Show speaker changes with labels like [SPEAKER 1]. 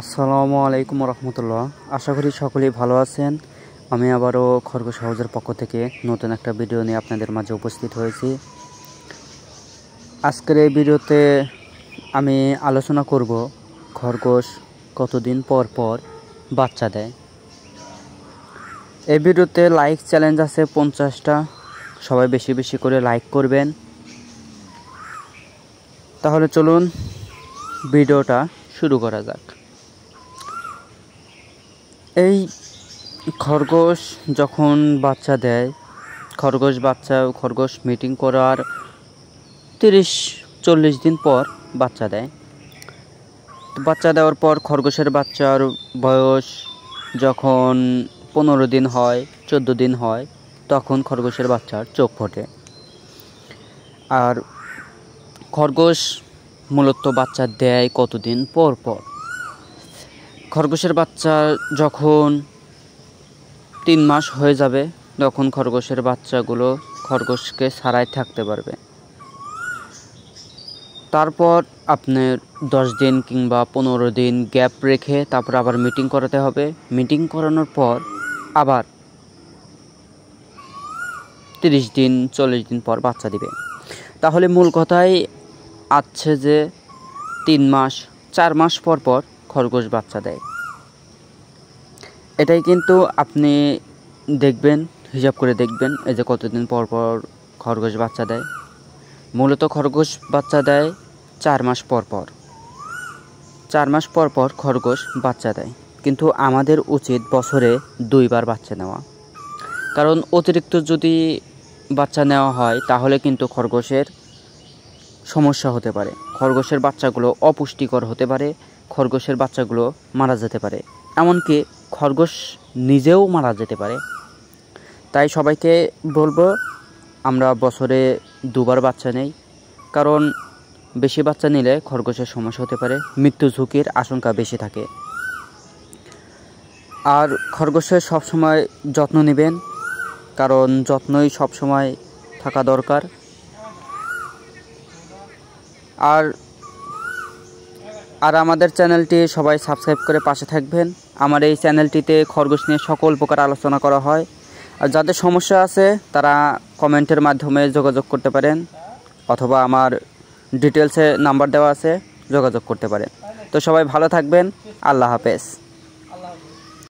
[SPEAKER 1] আসসালামু আলাইকুম রহমতুল্লাহ আশা করি সকলেই ভালো আছেন আমি আবারও খরগোশ সহজের পক্ষ থেকে নতুন একটা ভিডিও নিয়ে আপনাদের মাঝে উপস্থিত হয়েছি আজকের এই ভিডিওতে আমি আলোচনা করব খরগোশ কতদিন পর পর বাচ্চা দেয় এই ভিডিওতে লাইক চ্যালেঞ্জ আছে পঞ্চাশটা সবাই বেশি বেশি করে লাইক করবেন তাহলে চলুন ভিডিওটা শুরু করা যাক এই খরগোশ যখন বাচ্চা দেয় খরগোশ বাচ্চা খরগোশ মিটিং করার তিরিশ চল্লিশ দিন পর বাচ্চা দেয় বাচ্চা দেওয়ার পর খরগোশের বাচ্চার বয়স যখন পনেরো দিন হয় চোদ্দ দিন হয় তখন খরগোশের বাচ্চার চোখ ফোটে আর খরগোশ মূলত বাচ্চা দেয় কতদিন পর পর খরগোশের বাচ্চা যখন তিন মাস হয়ে যাবে তখন খরগোশের বাচ্চাগুলো খরগোশকে সারাই থাকতে পারবে তারপর আপনার দশ দিন কিংবা পনেরো দিন গ্যাপ রেখে তারপর আবার মিটিং করাতে হবে মিটিং করানোর পর আবার তিরিশ দিন চল্লিশ দিন পর বাচ্চা দিবে তাহলে মূল কথাই আছে যে তিন মাস চার মাস পর পর খরগোশ বাচ্চা দেয় এটাই কিন্তু আপনি দেখবেন হিসাব করে দেখবেন এই যে কতদিন পর পর খরগোশ বাচ্চা দেয় মূলত খরগোশ বাচ্চা দেয় চার মাস পর পর চার মাস পর পর খরগোশ বাচ্চা দেয় কিন্তু আমাদের উচিত বছরে দুইবার বাচ্চা নেওয়া কারণ অতিরিক্ত যদি বাচ্চা নেওয়া হয় তাহলে কিন্তু খরগোশের সমস্যা হতে পারে খরগোশের বাচ্চাগুলো অপুষ্টিকর হতে পারে খরগোশের বাচ্চাগুলো মারা যেতে পারে এমনকি খরগোশ নিজেও মারা যেতে পারে তাই সবাইকে বলবো আমরা বছরে দুবার বাচ্চা নেই কারণ বেশি বাচ্চা নিলে খরগোশের সমস্যা হতে পারে মৃত্যু ঝুঁকির আশঙ্কা বেশি থাকে আর খরগোশের সবসময় যত্ন নেবেন কারণ যত্নই সবসময় থাকা দরকার আর আর আমাদের চ্যানেলটি সবাই সাবস্ক্রাইব করে পাশে থাকবেন আমার এই চ্যানেলটিতে খরগোশ নিয়ে সকল প্রকার আলোচনা করা হয় আর যাদের সমস্যা আছে তারা কমেন্টের মাধ্যমে যোগাযোগ করতে পারেন অথবা আমার ডিটেলসে নাম্বার দেওয়া আছে যোগাযোগ করতে পারেন তো সবাই ভালো থাকবেন আল্লাহ হাফেজ